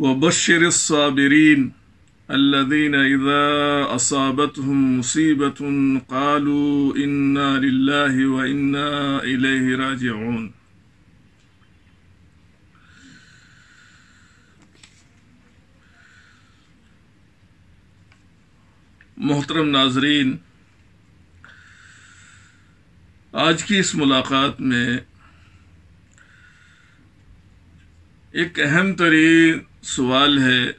وبشر الصابرين الذين إذا أصابتهم مصيبة قالوا إنا لله وإنا إليه راجعون मोहतरम नाजरीन आज की इस मुलाकात में एक अहम तरीन सवाल है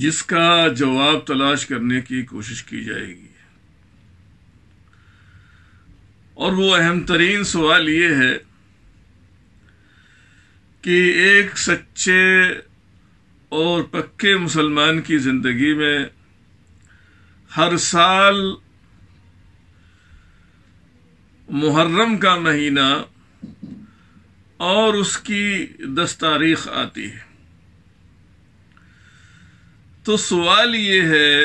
जिसका जवाब तलाश करने की कोशिश की जाएगी और वो अहम तरीन सवाल ये है कि एक सच्चे और पक्के मुसलमान की ज़िंदगी में हर साल मुहर्रम का महीना और उसकी दस तारीख आती है तो सवाल ये है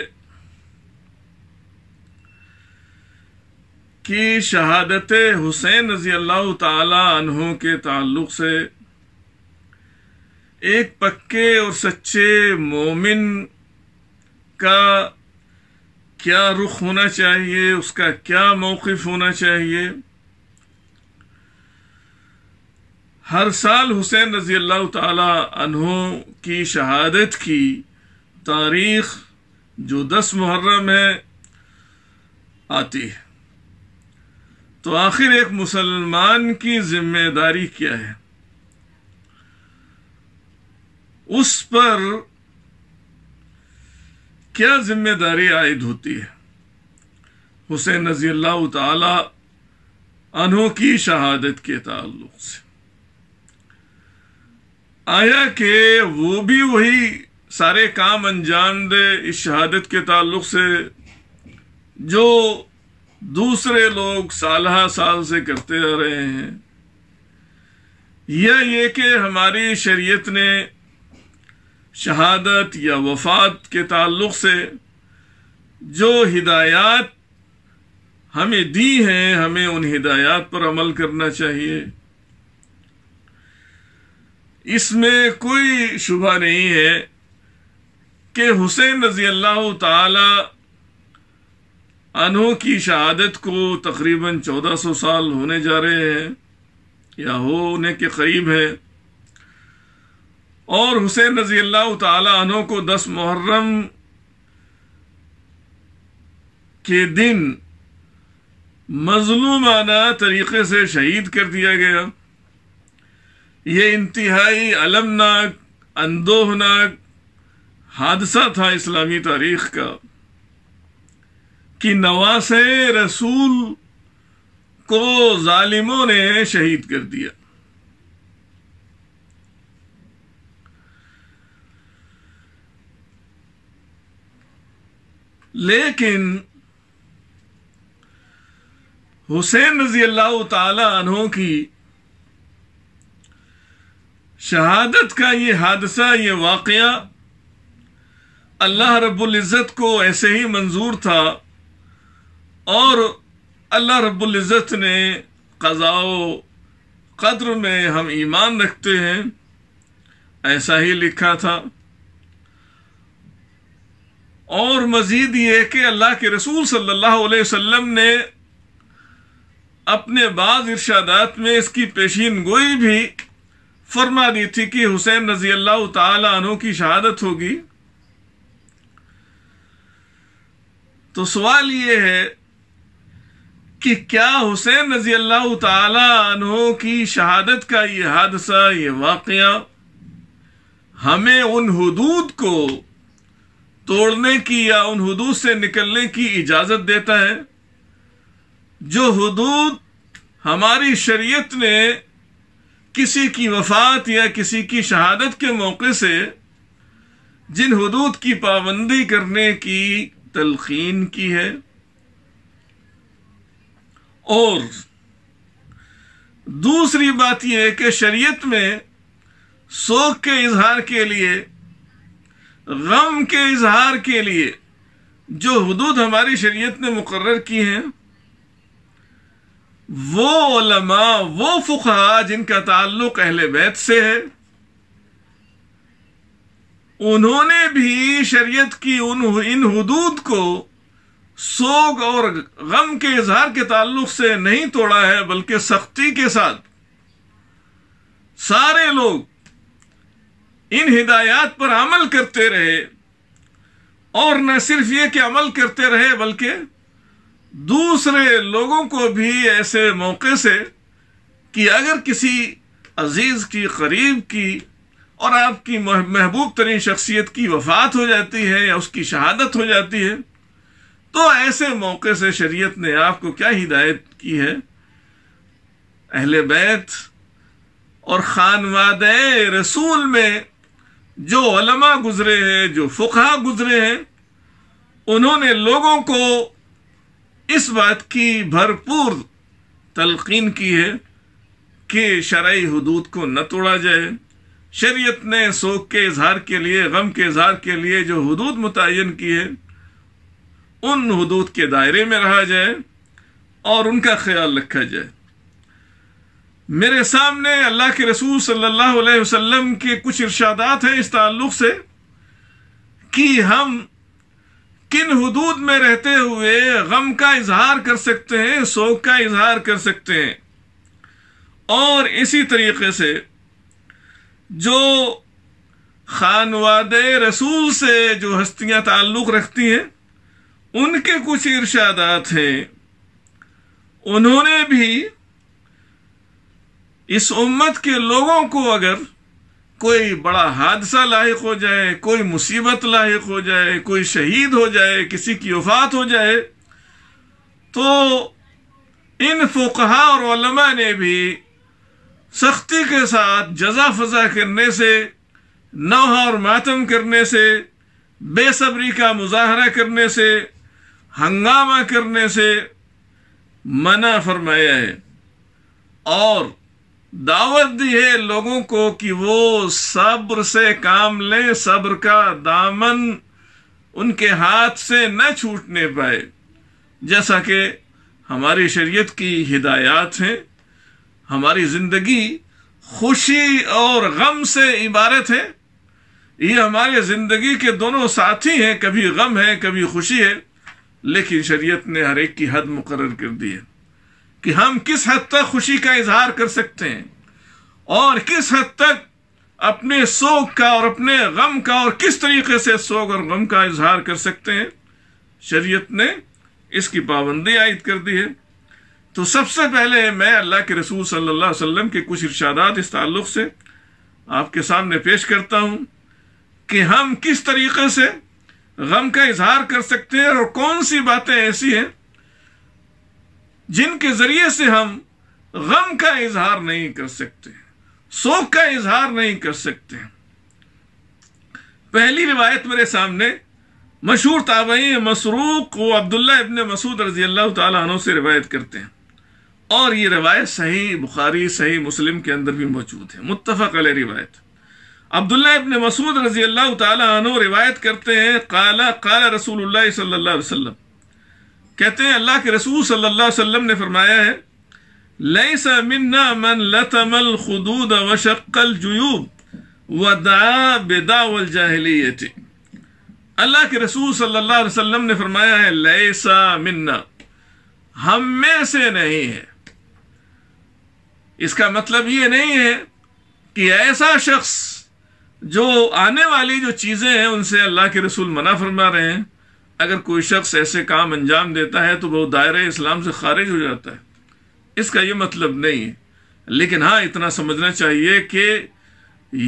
कि शहादत हुसैन रजी अल्लाह तहों के ताल्लुक से एक पक्के और सच्चे मोमिन का क्या रुख होना चाहिए उसका क्या मौकफ होना चाहिए हर साल हुसैन रजी अल्लाह तहों की शहादत की तारीख जो दस मुहर्रम है आती है तो आखिर एक मुसलमान की जिम्मेदारी क्या है उस पर क्या जिम्मेदारी आयद होती है हुसैन रजी अल्लाह तहों की शहादत के ताल्लुक से आया कि वो भी वही सारे काम अंजाम दे इस शहादत के ताल्लुक से जो दूसरे लोग साल साल से करते आ रहे हैं यह ये कि हमारी शरीयत ने शहादत या वफात के ताल्लुक से जो हिदायत हमें दी हैं हमें उन हिदायत पर अमल करना चाहिए इसमें कोई शुभा नहीं है कि हुसैन रजी अल्लाह तनों की शहादत को तकरीबन चौदह सौ साल होने जा रहे हैं या होने के करीब है और हुसैन रजी अल्लाह तनो को दस मुहर्रम के दिन मजलूमाना तरीके से शहीद कर दिया गया ये इंतहाई अलमनाक अंदोहनाक हादसा था इस्लामी तारीख का कि नवास रसूल को जालिमों ने शहीद कर दिया लेकिन हुसैन रजी अल्लाह तहों की शहादत का ये हादसा ये वाक़ अल्लाह रब्ज़त को ऐसे ही मंजूर था और अल्लाह रब्ज़त ने कज़ाओ कद्र में हम ईमान रखते हैं ऐसा ही लिखा था और मज़ीद ये कि अल्लाह के रसूल सल्लल्लाहु अलैहि वसल्लम ने अपने बाज़ इर्शादात में इसकी पेशीन गोई भी फरमा दी थी कि हुसैन रजी अल्लाह तु की शहादत होगी तो सवाल ये है कि क्या हुसैन रजी अल्लाह तु की शहादत का ये हादसा ये वाकया हमें उन हदूद को तोड़ने की या उन हदूद से निकलने की इजाज़त देता है जो हदूद हमारी शरीयत ने किसी की वफात या किसी की शहादत के मौके से जिन हदूद की पाबंदी करने की तलखीन की है और दूसरी बात यह है कि शरीयत में शोक के इजहार के लिए गम के इजहार के लिए जो हदूद हमारी शरीयत ने मुकर की हैं वो उलमा वो फुकहा जिनका ताल्लुक अहले बैत से है उन्होंने भी शरीयत की उन इन हदूद को सोग और गम के इजहार के ताल्लुक से नहीं तोड़ा है बल्कि सख्ती के साथ सारे लोग इन हिदायत पर अमल करते रहे और न सिर्फ ये कि अमल करते रहे बल्कि दूसरे लोगों को भी ऐसे मौके से कि अगर किसी अजीज की करीब की और आपकी महबूब तरीन शख्सियत की वफात हो जाती है या उसकी शहादत हो जाती है तो ऐसे मौके से शरीयत ने आपको क्या हिदायत की है अहल बैत और खानवाद रसूल में जो गुजरे हैं जो फ़ुका गुजरे हैं उन्होंने लोगों को इस बात की भरपूर तलकीन की है कि शराय हदूद को न तोड़ा जाए शरीयत ने शोक के इजहार के लिए गम के इजहार के लिए जो हदूद मुतन की है उन हदूद के दायरे में रहा जाए और उनका ख्याल रखा जाए मेरे सामने अल्लाह के रसूल सल्लल्लाहु अलैहि वसल्लम के कुछ इर्शादात हैं इस ताल्लुक से कि हम किन हदूद में रहते हुए गम का इजहार कर सकते हैं शोक का इजहार कर सकते हैं और इसी तरीके से जो खानवाद रसूल से जो हस्तियां ताल्लुक रखती हैं उनके कुछ इर्शादात हैं उन्होंने भी इस उम्मत के लोगों को अगर कोई बड़ा हादसा लाक हो जाए कोई मुसीबत लाइक हो जाए कोई शहीद हो जाए किसी की वफात हो जाए तो इन फुकहा और ने भी सख्ती के साथ जजा फजा करने से नौहा और मातम करने से बेसब्री का मुजाहरा करने से हंगामा करने से मना फरमाया है और दावत दी है लोगों को कि वो सब्र से काम लें सब्र का दामन उनके हाथ से न छूटने पाए जैसा कि हमारी शरीयत की हिदायत हैं हमारी ज़िंदगी खुशी और गम से इबारत है ये हमारे ज़िंदगी के दोनों साथी हैं कभी गम है कभी खुशी है लेकिन शरीयत ने हर एक की हद मुकर कर दी है कि हम किस हद तक खुशी का इजहार कर सकते हैं और किस हद तक अपने शोक का और अपने गम का और किस तरीके से शोक और गम का इजहार कर सकते हैं शरीयत ने इसकी पाबंदी आयद कर दी है तो सबसे पहले मैं अल्लाह के रसूल सल्लल्लाहु अलैहि वसल्लम के कुछ इर्शादात इस ताल्लुक से आपके सामने पेश करता हूँ कि हम किस तरीके से गम का इजहार कर सकते हैं और कौन सी बातें ऐसी हैं जिनके जरिए से हम गम का इजहार नहीं कर सकते शोक का इजहार नहीं कर सकते पहली रिवायत मेरे सामने मशहूर ताबई मसरूक व अब्दुल्ला इबन मसूद रजी अल्लाह तु से रिवायत करते हैं और ये रिवायत सही बुखारी सही मुस्लिम के अंदर भी मौजूद है मुतफ़ अल रिवायत अब्दुल्ला इबन मसूद रजी अल्लाह तु रिवायत करते हैं काला काला रसूल सल्ला वसलम कहते हैं अल्लाह के रसूल सल्लल्लाहु अलैहि वसल्लम ने फरमाया है लैस मिन्ना मन लतमल खुदूद व शक्कल जुयूब व दा बेदावल जाहलीति अल्लाह के रसूल सल्लल्लाहु अलैहि वसल्लम ने फरमाया है लैसा मिन्ना हम में से नहीं है इसका मतलब ये नहीं है कि ऐसा शख्स जो आने वाली जो चीज़ें हैं उनसे अल्लाह के रसूल मना फरमा रहे हैं अगर कोई शख्स ऐसे काम अंजाम देता है तो वह दायरे इस्लाम से खारिज हो जाता है इसका यह मतलब नहीं है लेकिन हाँ इतना समझना चाहिए कि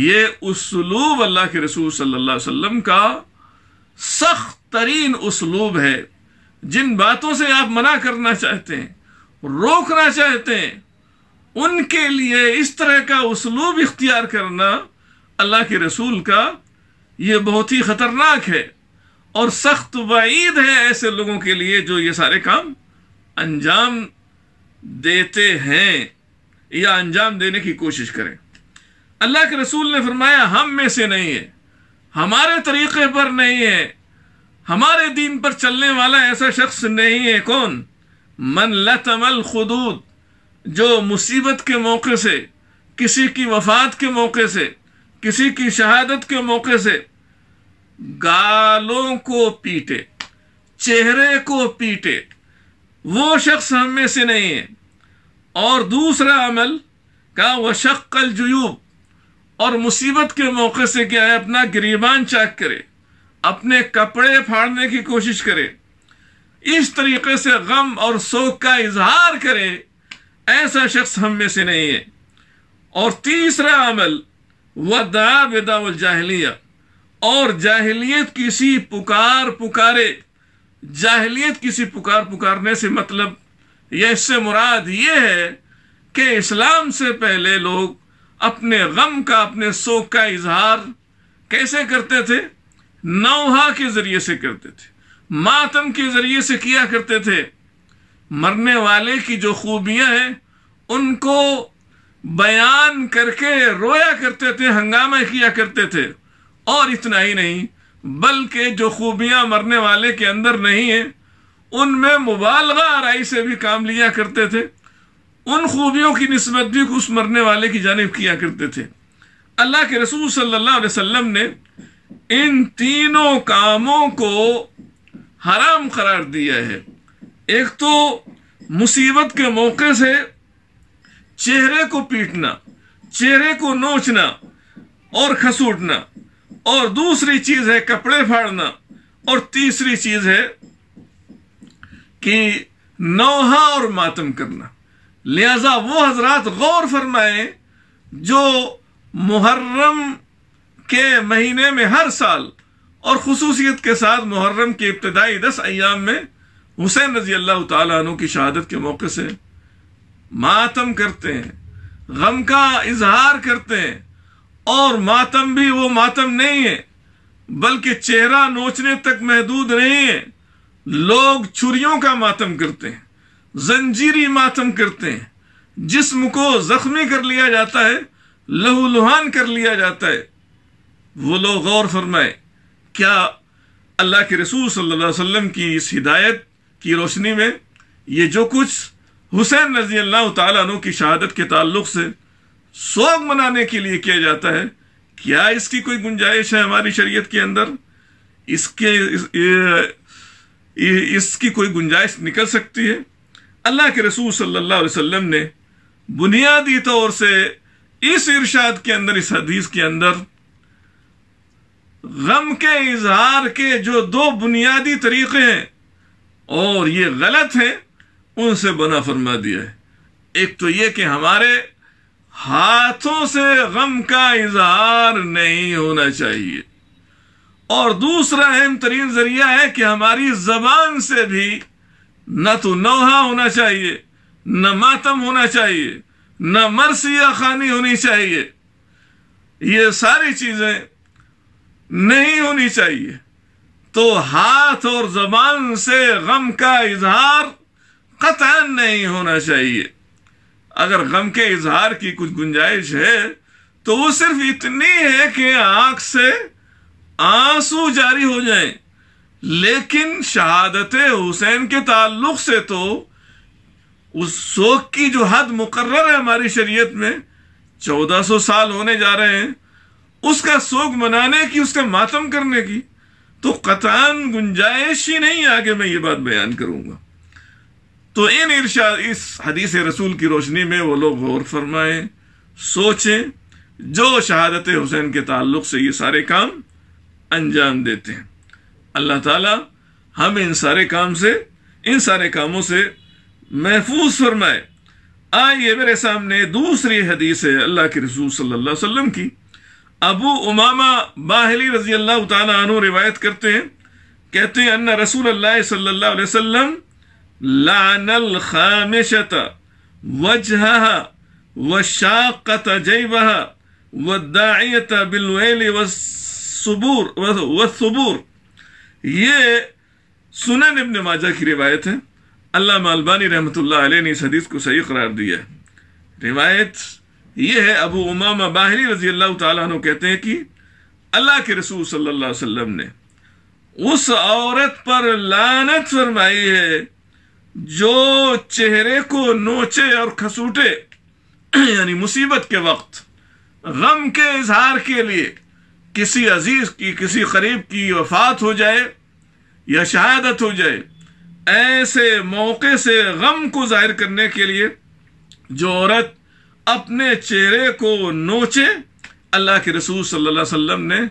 यह उसलूब अल्लाह के रसूल सल्लल्लाहु अलैहि वसल्लम का सख्त तरीन उसलूब है जिन बातों से आप मना करना चाहते हैं रोकना चाहते हैं उनके लिए इस तरह का उसलूब इख्तियार करना अल्लाह के रसूल का यह बहुत ही ख़तरनाक है और सख्त वईद है ऐसे लोगों के लिए जो ये सारे काम अंजाम देते हैं या अंजाम देने की कोशिश करें अल्लाह के रसूल ने फरमाया हम में से नहीं है हमारे तरीक़े पर नहीं है हमारे दीन पर चलने वाला ऐसा शख्स नहीं है कौन मन लतमल खुदूद जो मुसीबत के मौके से किसी की वफात के मौके से किसी की शहादत के मौके से गालों को पीटे चेहरे को पीटे वो शख्स हम में से नहीं है और दूसरा अमल का वह शक्ल जयूब और मुसीबत के मौके से क्या है अपना गरीबान चाक करे अपने कपड़े फाड़ने की कोशिश करे इस तरीके से गम और शोक का इजहार करे ऐसा शख्स हम में से नहीं है और तीसरा अमल वदा बेदाउल जाहलिया और जाहिलियत किसी पुकार पुकारे जाहिलियत किसी पुकार पुकारने से मतलब यह इससे मुराद ये है कि इस्लाम से पहले लोग अपने गम का अपने शोक का इजहार कैसे करते थे नौहा के जरिए से करते थे मातम के जरिए से किया करते थे मरने वाले की जो खूबियां हैं उनको बयान करके रोया करते थे हंगामा किया करते थे और इतना ही नहीं बल्कि जो खूबियां मरने वाले के अंदर नहीं है उनमें मुबालगा आरई से भी काम लिया करते थे उन खूबियों की नस्बत भी उस मरने वाले की जानब किया करते थे अल्लाह के रसूल सल्लल्लाहु अलैहि वसल्लम ने इन तीनों कामों को हराम करार दिया है एक तो मुसीबत के मौके से चेहरे को पीटना चेहरे को नोचना और खसूटना और दूसरी चीज है कपड़े फाड़ना और तीसरी चीज है कि नौहा और मातम करना लिहाजा वो हजरात गौर फरमाए जो मुहर्रम के महीने में हर साल और खसूसियत के साथ मुहर्रम के इब्तदाई दस अयाम में हुसैन रजी अल्लाह तु की शहादत के मौके से मातम करते हैं गम का इजहार करते हैं और मातम भी वो मातम नहीं है बल्कि चेहरा नोचने तक महदूद नहीं है लोग छुरियों का मातम करते हैं जंजीरी मातम करते हैं जिस्म को जख्मी कर लिया जाता है लहूलुहान कर लिया जाता है वो लोग गौर फरमाए क्या अल्लाह के रसूल सल्लल्लाहु अलैहि वसल्लम की इस हिदायत की रोशनी में ये जो कुछ हुसैन रजी अल्लाह तु की शहादत के ताल्लुक से सोग मनाने के लिए किया जाता है क्या इसकी कोई गुंजाइश है हमारी शरीयत के अंदर इसके इस, इस, इसकी कोई गुंजाइश निकल सकती है अल्लाह के रसूल सल्लल्लाहु अलैहि वसल्लम ने बुनियादी तौर से इस इरशाद के अंदर इस हदीस के अंदर गम के इजहार के जो दो बुनियादी तरीके हैं और ये गलत हैं उनसे बना फरमा दिया है एक तो ये कि हमारे हाथों से गम का इजहार नहीं होना चाहिए और दूसरा अहम तरीन जरिया है कि हमारी जबान से भी न तो नौहा होना चाहिए न मातम होना चाहिए न मरसिया खानी होनी चाहिए ये सारी चीजें नहीं होनी चाहिए तो हाथ और जबान से गम का इजहार कतान नहीं होना चाहिए अगर गम के इजहार की कुछ गुंजाइश है तो वो सिर्फ इतनी है कि आंख से आंसू जारी हो जाए लेकिन शहादत हुसैन के ताल्लुक से तो उस शोक की जो हद मुकर है हमारी शरीयत में चौदह सौ साल होने जा रहे हैं उसका शोक मनाने की उसका मातम करने की तो कतान गुंजाइश ही नहीं आगे मैं ये बात बयान करूंगा तो इन इर्शाद इस हदीस रसूल की रोशनी में वो लोग गौर फरमाएं सोचें जो शहादत हुसैन के ताल्लुक से ये सारे काम अंजाम देते हैं अल्लाह ताला हम इन सारे काम से इन सारे कामों से महफूज फरमाए आइए मेरे सामने दूसरी हदीस है अल्लाह के रसूल सल्लल्लाहु अलैहि वसल्लम की अबू उमामा बाहली रजी अल्लाह तु रिवायत करते हैं कहते हैं अन्ना रसूल अल्लाह सल्लल्लाहु अलैहि वसल्लम लानल खामिशत वजह वशाकत जैवह वदायत बिलवेल वसबूर वसबूर ये सुनन इबन माजा की रिवायत है अल्लाह अलबानी रहमत ने इस हदीस को सही करार दिया रिवायत यह है अबू उमामा बाहरी रजी अल्लाह तु कहते हैं कि अल्लाह के रसूल सल्लल्लाहु अलैहि वसल्लम ने उस औरत पर लानत फरमाई है जो चेहरे को नोचे और खसूटे यानी मुसीबत के वक्त गम के इजहार के लिए किसी अजीज की किसी करीब की वफात हो जाए या शहादत हो जाए ऐसे मौके से गम को जाहिर करने के लिए जो औरत अपने चेहरे को नोचे अल्लाह के रसूल सल्लल्लाहु अलैहि वसल्लम ने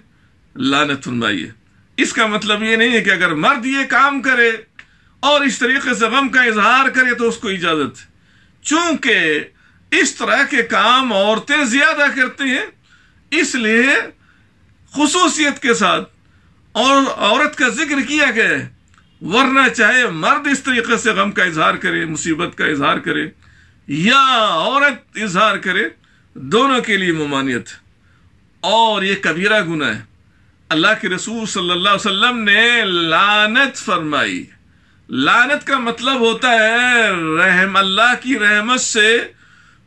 लानत फरमाई है इसका मतलब ये नहीं है कि अगर मर्द ये काम करे और इस तरीके से गम का इजहार करे तो उसको इजाजत चूंकि इस तरह के काम औरतें ज्यादा करती हैं इसलिए खसूसियत के साथ और औरत का जिक्र किया गया है वरना चाहे मर्द इस तरीके से गम का इजहार करे मुसीबत का इजहार करे या औरत इजहार करे दोनों के लिए ममानियत और ये कबीरा गुना है अल्लाह के रसूल सल्लल्लाहु अलैहि वसल्लम ने लानत फरमाई लानत का मतलब होता है रहम अल्लाह की रहमत से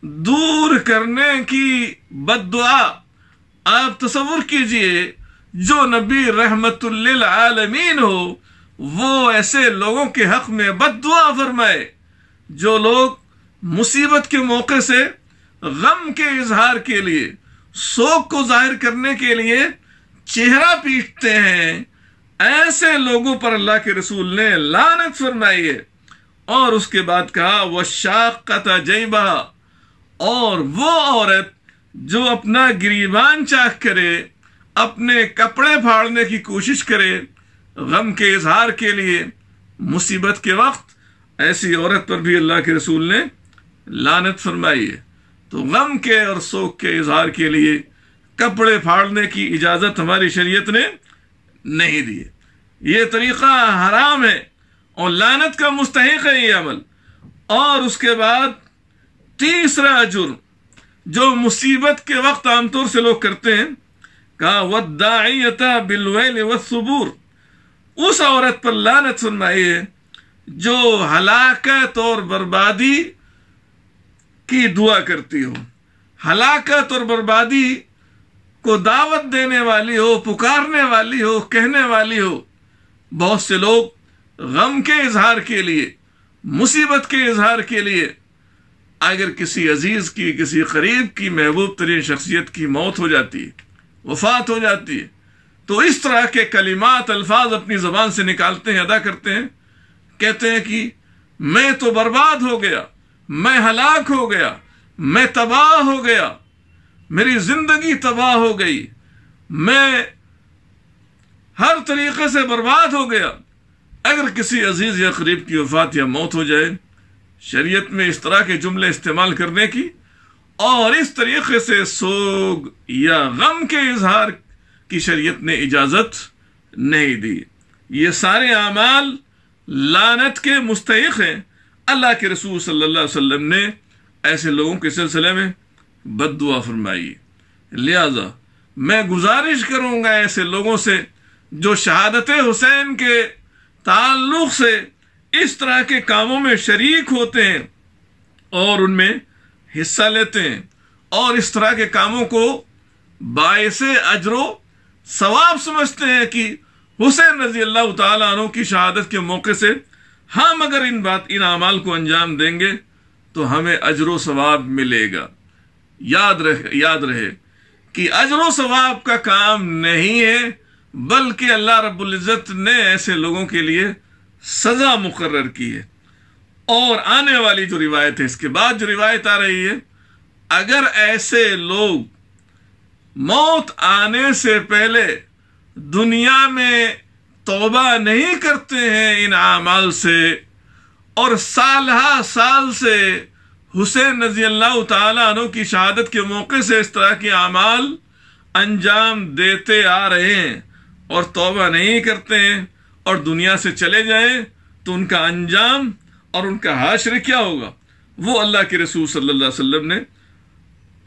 दूर करने की बदुआ आप तस्वुर कीजिए जो नबी आलमीन हो वो ऐसे लोगों के हक में बदुआ फरमाए जो लोग मुसीबत के मौके से गम के इजहार के लिए शोक को जाहिर करने के लिए चेहरा पीटते हैं ऐसे लोगों पर अल्लाह के रसूल ने लानत फरमाई है और उसके बाद कहा वह शाख शाकत जैबा और वो औरत जो अपना गिरीबान चाक करे अपने कपड़े फाड़ने की कोशिश करे गम के इजहार के लिए मुसीबत के वक्त ऐसी औरत पर भी अल्लाह के रसूल ने लानत फरमाई है तो गम के और शोक के इजहार के लिए कपड़े फाड़ने की इजाज़त हमारी शरीयत ने नहीं दिए यह तरीक़ा हराम है और लानत का मुस्तक है ये अमल और उसके बाद तीसरा जुर्म जो मुसीबत के वक्त आमतौर से लोग करते हैं कहा वाइता बिलवैल व उस औरत पर लानत सुनवाई है जो हलाकत और बर्बादी की दुआ करती हो हलाकत और बर्बादी को दावत देने वाली हो पुकारने वाली हो कहने वाली हो बहुत से लोग गम के इजहार के लिए मुसीबत के इजहार के लिए अगर किसी अजीज की किसी करीब की महबूब तरीन शख्सियत की मौत हो जाती है वफात हो जाती है तो इस तरह के कलिमात अल्फाज अपनी ज़बान से निकालते हैं अदा करते हैं कहते हैं कि मैं तो बर्बाद हो गया मैं हलाक हो गया मैं तबाह हो गया मेरी जिंदगी तबाह हो गई मैं हर तरीके से बर्बाद हो गया अगर किसी अजीज या करीब की वफात या मौत हो जाए शरीयत में इस तरह के जुमले इस्तेमाल करने की और इस तरीके से सोग या गम के इजहार की शरीयत ने इजाज़त नहीं दी ये सारे अमाल लानत के मुस्तक हैं अल्लाह के रसूल सल्लल्लाहु अलैहि वसल्लम ने ऐसे लोगों के सिलसिले में बद दुआ फरमाई लिहाजा मैं गुजारिश करूंगा ऐसे लोगों से जो शहादत हुसैन के ताल्लुक से इस तरह के कामों में शरीक होते हैं और उनमें हिस्सा लेते हैं और इस तरह के कामों को बायस अजरो सवाब समझते हैं कि हुसैन रजी अल्लाह तु की शहादत के मौके से हम अगर इन बात इन अमाल को अंजाम देंगे तो हमें अजरो सवाब मिलेगा याद रहे याद रहे कि अजरों सवाब का काम नहीं है बल्कि अल्लाह रबुल्जत ने ऐसे लोगों के लिए सज़ा मुकर की है और आने वाली जो रिवायत है इसके बाद जो रिवायत आ रही है अगर ऐसे लोग मौत आने से पहले दुनिया में तोबा नहीं करते हैं इन आमाल से और साल साल से हुसैन रजी अल्लाह तु की शहादत के मौके से इस तरह के अमाल अंजाम देते आ रहे हैं और तोबा नहीं करते हैं और दुनिया से चले जाएं तो उनका अंजाम और उनका हाशर क्या होगा वो अल्लाह के रसूल सल्लल्लाहु अलैहि वसल्लम ने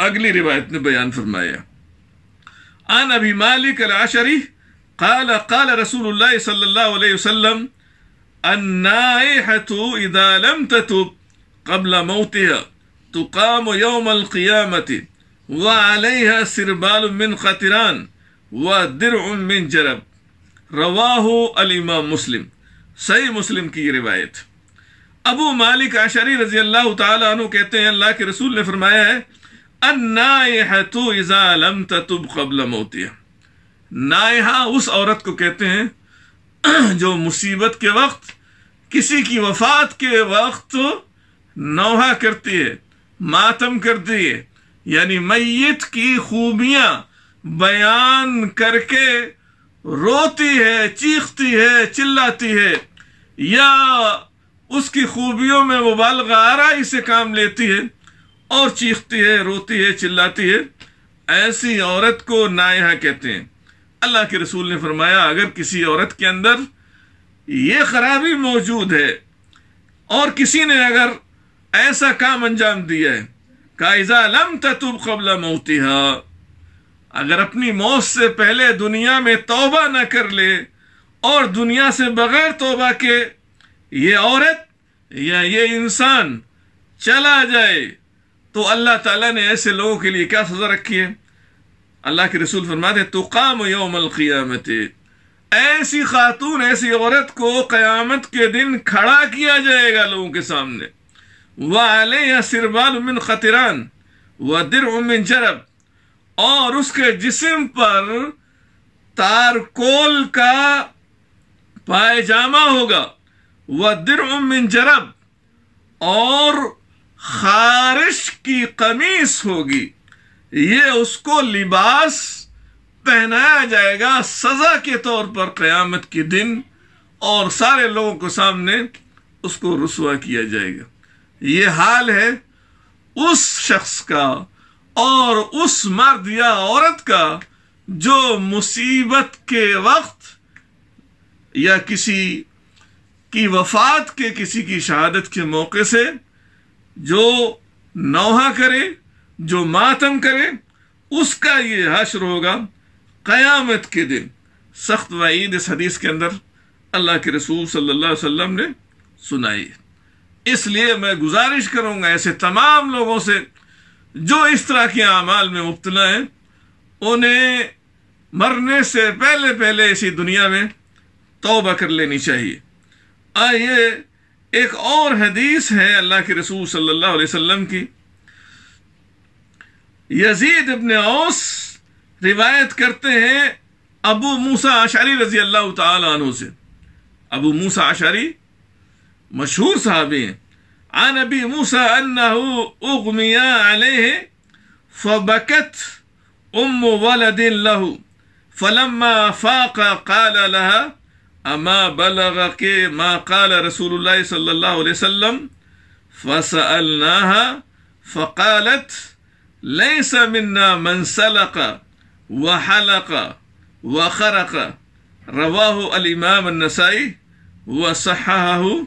अगली रिवायत में बयान फरमाया आन अभी मालिक अलाशरी رسول الله صلى الله عليه وسلم अन्नाए हतु لم ततुब कबल मोतिया तुकाम यौम अलक़ियामत व अलह सिरबाल मिन ख़तरान व दिर मिन जरब रवाह अलीमा मुस्लिम सही मुस्लिम की रिवायत अबू मालिक आशरी रजी अल्लाह तु कहते हैं अल्लाह के रसूल ने फरमाया है अन्नायतुम तुब कबल मोतिया नायहा उस औरत को कहते हैं जो मुसीबत के वक्त किसी की वफात के वक्त नौहा करती है मातम करती है यानी मैत की खूबियां बयान करके रोती है चीखती है चिल्लाती है या उसकी खूबियों में वो बालग गारा से काम लेती है और चीखती है रोती है चिल्लाती है ऐसी औरत को नायहा कहते हैं अल्लाह के रसूल ने फरमाया अगर किसी औरत के अंदर ये खराबी मौजूद है और किसी ने अगर ऐसा काम अंजाम दिया है काइजा लम ततुब कबला मोतिहा अगर अपनी मौत से पहले दुनिया में तोबा न कर ले और दुनिया से बगैर तोबा के ये औरत या ये इंसान चला जाए तो अल्लाह ताला ने ऐसे लोगों के लिए क्या सज़ा रखी है अल्लाह के रसूल फरमाते काम योमल क़ियामत ऐसी खातून ऐसी औरत को क़यामत के दिन खड़ा किया जाएगा लोगों के सामने वाले सिरबाल मिन खतरान व दिर उमिन जरब और उसके जिसम पर तारकोल का पायजामा होगा व दिर उमिन जरब और खारिश की कमीस होगी ये उसको लिबास पहनाया जाएगा सजा के तौर पर क्यामत के दिन और सारे लोगों के सामने उसको रसुआ किया जाएगा ये हाल है उस शख्स का और उस मर्द या औरत का जो मुसीबत के वक्त या किसी की वफात के किसी की शहादत के मौके से जो नौहा करे जो मातम करे उसका ये हशर होगा क़यामत के दिन सख्त वईद इस हदीस के अंदर अल्लाह के रसूल सल्लल्लाहु अलैहि वसल्लम ने सुनाई इसलिए मैं गुजारिश करूंगा ऐसे तमाम लोगों से जो इस तरह के अमाल में मुबतला हैं उन्हें मरने से पहले पहले इसी दुनिया में तोबा कर लेनी चाहिए आइए एक और हदीस है अल्लाह के रसूल सल्लल्लाहु अलैहि वसल्लम की यजीद इबन औस रिवायत करते हैं अबू मूसा आशारी रजी अल्लाह तु से अबू मूसा आशारी مشهور صحابي عن أبي موسى أنه أغمي عليه فبكت أم ولد له فلما فاق قال لها أما بلغك ما قال رسول الله صلى الله عليه وسلم فسألناها فقالت ليس منا من سلق وحلق وخرق رواه الإمام النسائي وصححه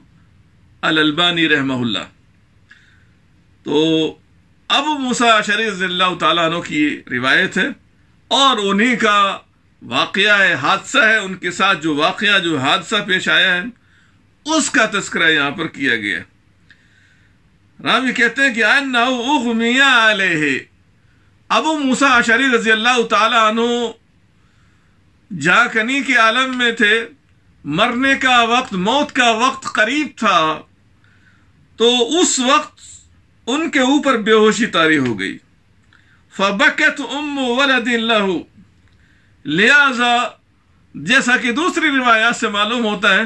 अलबानी रहमहुल्ला तो अब मूसा शरीज़ल्ला की रिवायत है और उन्हीं का वाक़ है हादसा है उनके साथ जो वाक़ जो हादसा पेश आया है उसका तस्करा यहाँ पर किया गया रावी कहते हैं कि अन्नाउमिया आलह अबू मूसा अशरी रजी अल्लाह तु जाकनी के आलम में थे मरने का वक्त मौत का वक्त करीब था तो उस वक्त उनके ऊपर बेहोशी तारी हो गई फबकत उम वलदिल्लाहू लिहाजा जैसा कि दूसरी रिवायात से मालूम होता है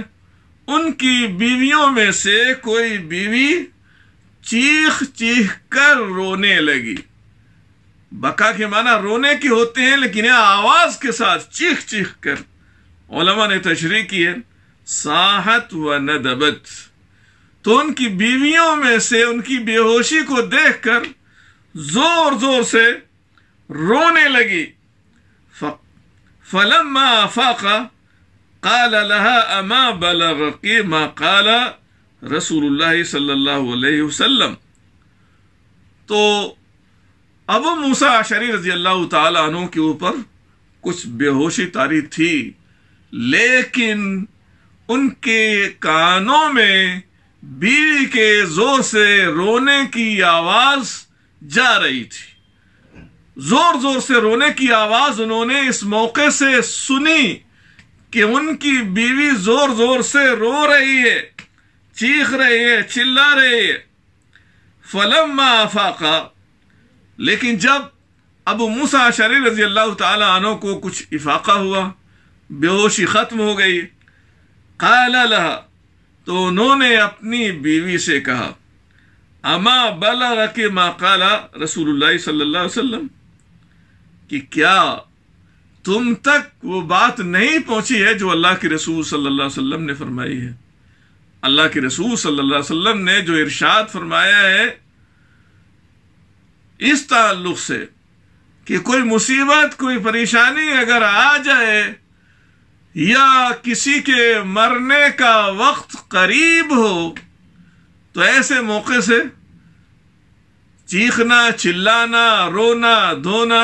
उनकी बीवियों में से कोई बीवी चीख चीख कर रोने लगी बका के माना रोने की होते हैं लेकिन यह आवाज के साथ चीख चीख कर ओलमा ने तशरी की है साहत व नदबत तो उनकी बीवियों में से उनकी बेहोशी को देखकर जोर जोर से रोने लगी फलम फाका अमा बलगी काला रसूल सल्लल्लाहु तो अब मूसा शरी रजी अल्लाह तु के ऊपर कुछ बेहोशी तारी थी लेकिन उनके कानों में बीवी के जोर से रोने की आवाज जा रही थी जोर जोर से रोने की आवाज उन्होंने इस मौके से सुनी कि उनकी बीवी जोर जोर से रो रही है चीख रही है चिल्ला रही है फलम आफाका लेकिन जब अबू मूसा शरी रजी अल्लाह तु को कुछ इफाका हुआ बेहोशी ख़त्म हो गई काला लहा तो उन्होंने अपनी बीवी से कहा अमा बला के माकाला रसूल सल्लाम कि क्या तुम तक वो बात नहीं पहुंची है जो अल्लाह के रसूल सल्लल्लाहु अलैहि वसल्लम ने फरमाई है अल्लाह के रसूल सल्लल्लाहु अलैहि वसल्लम ने जो इरशाद फरमाया है इस ताल्लुक से कि कोई मुसीबत कोई परेशानी अगर आ जाए या किसी के मरने का वक्त करीब हो तो ऐसे मौके से चीखना चिल्लाना रोना धोना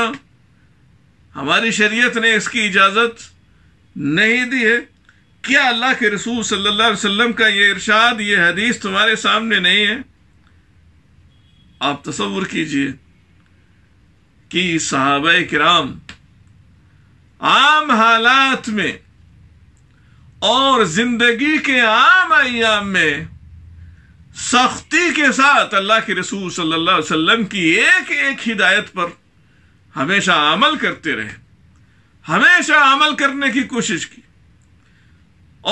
हमारी शरीयत ने इसकी इजाज़त नहीं दी है क्या अल्लाह के रसूल सल्लल्लाहु अलैहि वसल्लम का ये इरशाद ये हदीस तुम्हारे सामने नहीं है आप तस्वुर कीजिए कि सहाब कराम आम हालात में और जिंदगी के आम अयाम में सख्ती के साथ अल्लाह के रसूल सल्लल्लाहु अलैहि वसल्लम की एक एक हिदायत पर हमेशा अमल करते रहे हमेशा अमल करने की कोशिश की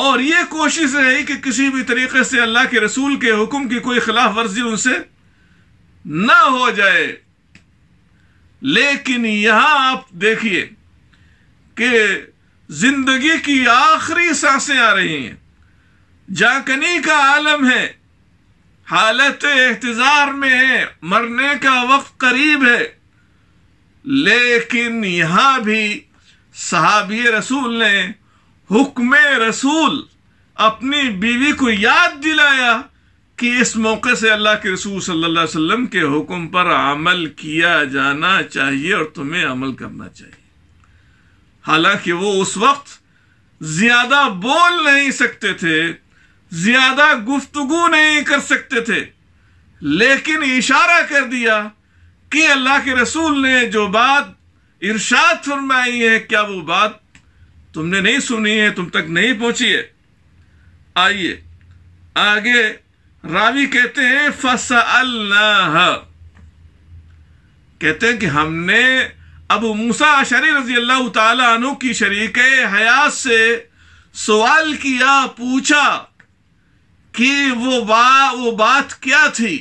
और ये कोशिश रही कि किसी भी तरीके से अल्लाह के रसूल के हुक्म की कोई खिलाफ वर्जी उनसे ना हो जाए लेकिन यहां आप देखिए कि जिंदगी की आखिरी सांसें आ रही हैं जाकनी का आलम है हालत एहतजार में है मरने का वक्त करीब है लेकिन यहां भी सहाबी रसूल ने हुक्म रसूल अपनी बीवी को याद दिलाया कि इस मौके से अल्लाह के रसूल सल्लल्लाहु अलैहि वसल्लम के हुक्म पर अमल किया जाना चाहिए और तुम्हें अमल करना चाहिए हालांकि वो उस वक्त ज्यादा बोल नहीं सकते थे ज्यादा गुफ्तगु नहीं कर सकते थे लेकिन इशारा कर दिया कि अल्लाह के रसूल ने जो बात इरशाद फरमाई है क्या वो बात तुमने नहीं सुनी है तुम तक नहीं पहुंची है आइए आगे रावी कहते हैं फसअल्लाह कहते हैं कि हमने अब मूसा शरी रजी अल्लाह तु की शरीक हयात से सवाल किया पूछा कि वो बा वो बात क्या थी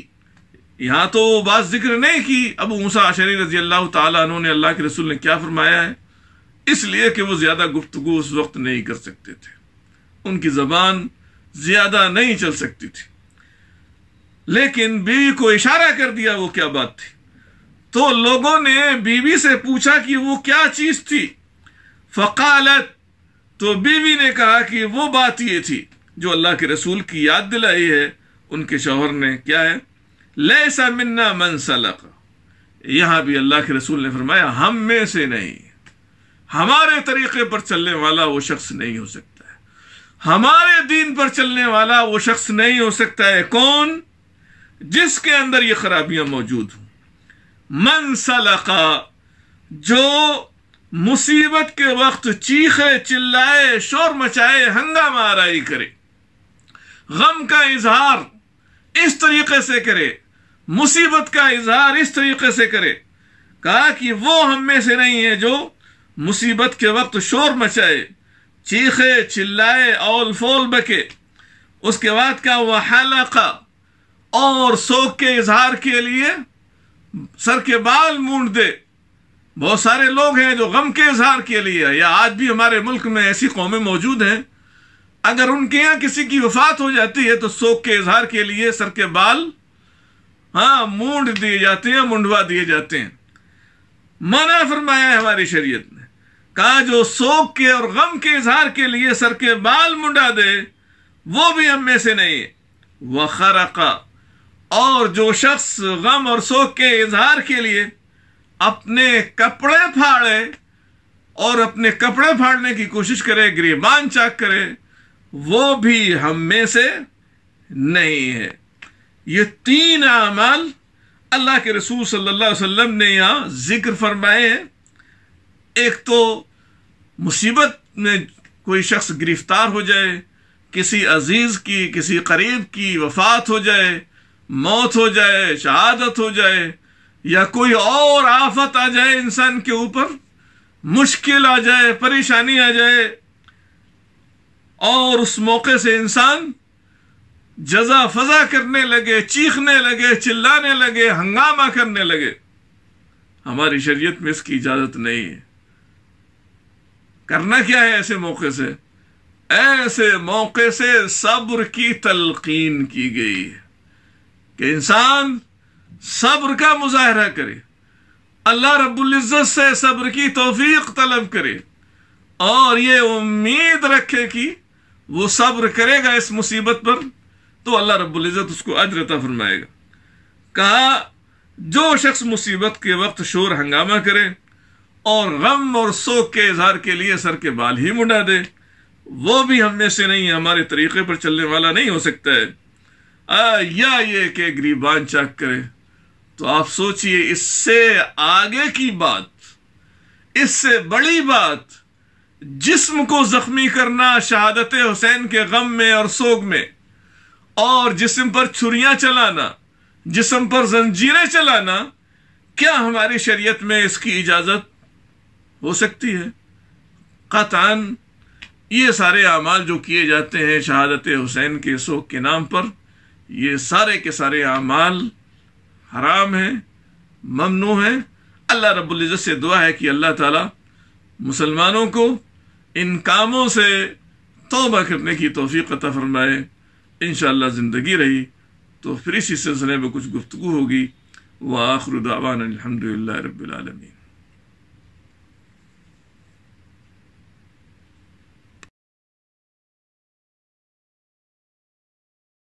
यहां तो वो बात जिक्र नहीं की अब मूसा आशरी रजी अल्लाह तु ने अल्लाह के रसूल ने क्या फरमाया है इसलिए कि वो ज़्यादा गुफ्तगु उस वक्त नहीं कर सकते थे उनकी ज़बान ज़्यादा नहीं चल सकती थी लेकिन बीवी को इशारा कर दिया वो क्या बात थी तो लोगों ने बीवी से पूछा कि वो क्या चीज थी फ़कालत तो बीवी ने कहा कि वो बात ये थी जो अल्लाह के रसूल की याद दिलाई है उनके शोहर ने क्या है लैसा मिन्ना मन सलक यहां भी अल्लाह के रसूल ने फरमाया हम में से नहीं हमारे तरीके पर चलने वाला वो शख्स नहीं हो सकता है हमारे दीन पर चलने वाला वो शख्स नहीं हो सकता है कौन जिसके अंदर ये खराबियां मौजूद हों मन सलका जो मुसीबत के वक्त चीखे चिल्लाए शोर मचाए हंगामा आराई करे गम का इजहार इस तरीके से करे मुसीबत का इजहार इस तरीके से करे कहा कि वो हम में से नहीं है जो मुसीबत के वक्त शोर मचाए चीखे चिल्लाए औल फोल बके उसके बाद का वह हलाका और सोख के इजहार के लिए सर के बाल मूंढ दे बहुत सारे लोग हैं जो गम के इजहार के लिए या आज भी हमारे मुल्क में ऐसी कौमें मौजूद हैं अगर उनके यहाँ किसी की वफात हो जाती है तो शोक के इजहार के लिए सर के बाल हाँ मूड दिए जाते हैं मुंडवा दिए जाते हैं मना फरमाया है हमारी शरीयत ने कहा जो शोक के और गम के इजहार के लिए सर के बाल मुंडा दे वो भी हम में से नहीं है वखरका और जो शख्स गम और सोख के इजहार के लिए अपने कपड़े फाड़े और अपने कपड़े फाड़ने की कोशिश करे गरीबान चाक करे वो भी हम में से नहीं है ये तीन अमाल अल्लाह के रसूल सल्लल्लाहु अलैहि वसल्लम ने यहाँ जिक्र फरमाए हैं एक तो मुसीबत में कोई शख्स गिरफ्तार हो जाए किसी अजीज़ की किसी करीब की वफात हो जाए मौत हो जाए शहादत हो जाए या कोई और आफत आ जाए इंसान के ऊपर मुश्किल आ जाए परेशानी आ जाए और उस मौके से इंसान जजा फजा करने लगे चीखने लगे चिल्लाने लगे हंगामा करने लगे हमारी शरीयत में इसकी इजाजत नहीं है करना क्या है ऐसे मौके से ऐसे मौके से सब्र की तलकीन की गई है कि इंसान सब्र का मुजाहरा करे अल्लाह रबुल्जत से सब्र की तोफीक तलब करे और ये उम्मीद रखे कि वो सब्र करेगा इस मुसीबत पर तो अल्लाह रबुल्जत उसको अजरता फरमाएगा कहा जो शख्स मुसीबत के वक्त शोर हंगामा करे और गम और शोक के इजहार के लिए सर के बाल ही मुंडा दे वो भी हमने से नहीं हमारे तरीके पर चलने वाला नहीं हो सकता है या ये कि गरीबान चेक करे तो आप सोचिए इससे आगे की बात इससे बड़ी बात जिस्म को जख्मी करना शहादत हुसैन के गम में और सोग में और जिस्म पर छुरियां चलाना जिस्म पर जंजीरें चलाना क्या हमारी शरीयत में इसकी इजाज़त हो सकती है कतान ये सारे अमाल जो किए जाते हैं शहादत हुसैन के सोग के नाम पर ये सारे के सारे अमाल हराम हैं ममनू हैं अल्लाह रबुल्जत से दुआ है कि अल्लाह ताला मुसलमानों को इन कामों से तोबा करने की तोफ़ी अता फरमाए इन ज़िंदगी रही तो फिर इसी सिलसिले में कुछ गुफ्तु होगी व आखरुदावान अलहमदिल्ला रबालमीन